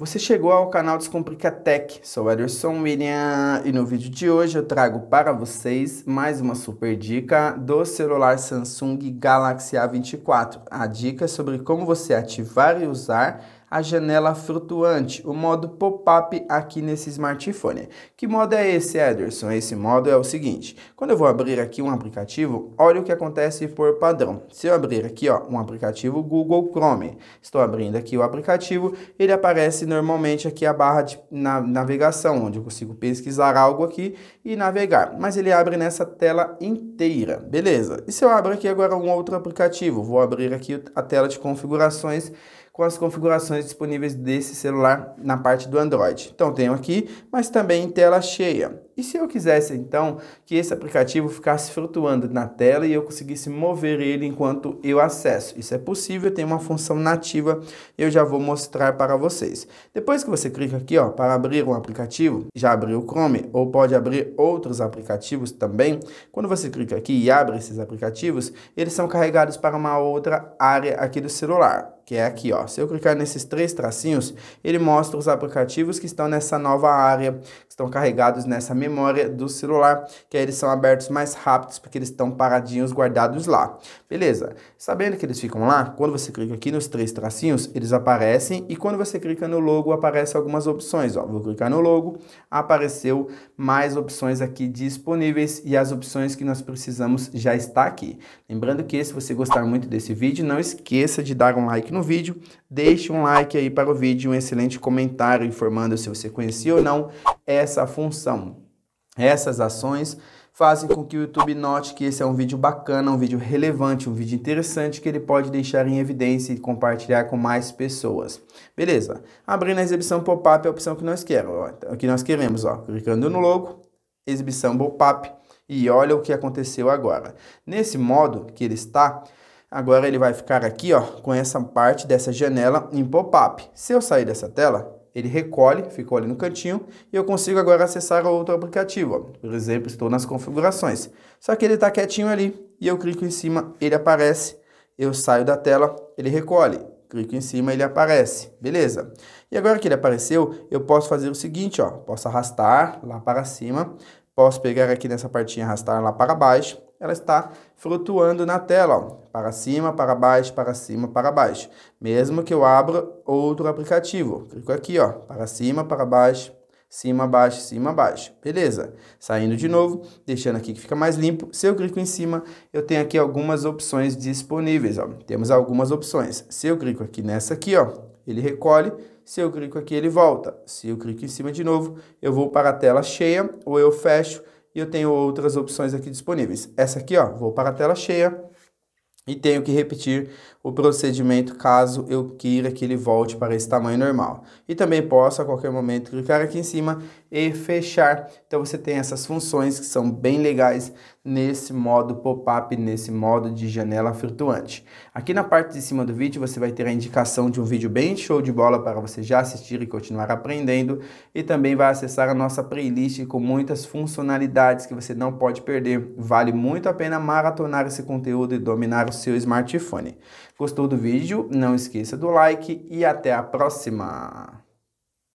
Você chegou ao canal Descomplica Tech, sou Ederson William e no vídeo de hoje eu trago para vocês mais uma super dica do celular Samsung Galaxy A24. A dica é sobre como você ativar e usar a janela flutuante, o modo pop-up aqui nesse smartphone. Que modo é esse, Ederson? Esse modo é o seguinte, quando eu vou abrir aqui um aplicativo, olha o que acontece por padrão. Se eu abrir aqui ó, um aplicativo Google Chrome, estou abrindo aqui o aplicativo, ele aparece normalmente aqui a barra de na navegação, onde eu consigo pesquisar algo aqui e navegar, mas ele abre nessa tela inteira, beleza? E se eu abro aqui agora um outro aplicativo, vou abrir aqui a tela de configurações com as configurações disponíveis desse celular na parte do Android. Então tenho aqui, mas também em tela cheia. E se eu quisesse então que esse aplicativo ficasse flutuando na tela e eu conseguisse mover ele enquanto eu acesso? Isso é possível, tem uma função nativa, eu já vou mostrar para vocês. Depois que você clica aqui ó, para abrir um aplicativo, já abriu o Chrome ou pode abrir outros aplicativos também. Quando você clica aqui e abre esses aplicativos, eles são carregados para uma outra área aqui do celular que é aqui, ó. Se eu clicar nesses três tracinhos, ele mostra os aplicativos que estão nessa nova área, que estão carregados nessa memória do celular, que aí eles são abertos mais rápidos, porque eles estão paradinhos, guardados lá. Beleza. Sabendo que eles ficam lá, quando você clica aqui nos três tracinhos, eles aparecem, e quando você clica no logo, aparecem algumas opções, ó. Vou clicar no logo, apareceu mais opções aqui disponíveis, e as opções que nós precisamos já está aqui. Lembrando que se você gostar muito desse vídeo, não esqueça de dar um like no vídeo, deixe um like aí para o vídeo, um excelente comentário informando se você conhecia ou não essa função. Essas ações fazem com que o YouTube note que esse é um vídeo bacana, um vídeo relevante, um vídeo interessante que ele pode deixar em evidência e compartilhar com mais pessoas. Beleza. Abrindo a exibição pop-up é a opção que nós queremos, ó, que nós queremos, ó, clicando no logo, exibição pop-up e olha o que aconteceu agora. Nesse modo que ele está, Agora ele vai ficar aqui ó, com essa parte dessa janela em pop-up. Se eu sair dessa tela, ele recolhe, ficou ali no cantinho, e eu consigo agora acessar outro aplicativo. Ó. Por exemplo, estou nas configurações. Só que ele está quietinho ali, e eu clico em cima, ele aparece. Eu saio da tela, ele recolhe. Clico em cima, ele aparece. Beleza. E agora que ele apareceu, eu posso fazer o seguinte, ó. Posso arrastar lá para cima, posso pegar aqui nessa partinha e arrastar lá para baixo ela está flutuando na tela, ó, para cima, para baixo, para cima, para baixo. Mesmo que eu abra outro aplicativo, clico aqui, ó, para cima, para baixo, cima, baixo, cima, baixo. Beleza. Saindo de novo, deixando aqui que fica mais limpo. Se eu clico em cima, eu tenho aqui algumas opções disponíveis, ó. Temos algumas opções. Se eu clico aqui nessa aqui, ó, ele recolhe. Se eu clico aqui, ele volta. Se eu clico em cima de novo, eu vou para a tela cheia ou eu fecho e eu tenho outras opções aqui disponíveis. Essa aqui, ó, vou para a tela cheia e tenho que repetir o procedimento caso eu queira que ele volte para esse tamanho normal. E também posso a qualquer momento clicar aqui em cima e fechar. Então você tem essas funções que são bem legais nesse modo pop-up, nesse modo de janela flutuante. Aqui na parte de cima do vídeo você vai ter a indicação de um vídeo bem show de bola para você já assistir e continuar aprendendo. E também vai acessar a nossa playlist com muitas funcionalidades que você não pode perder. Vale muito a pena maratonar esse conteúdo e dominar seu smartphone. Gostou do vídeo? Não esqueça do like e até a próxima!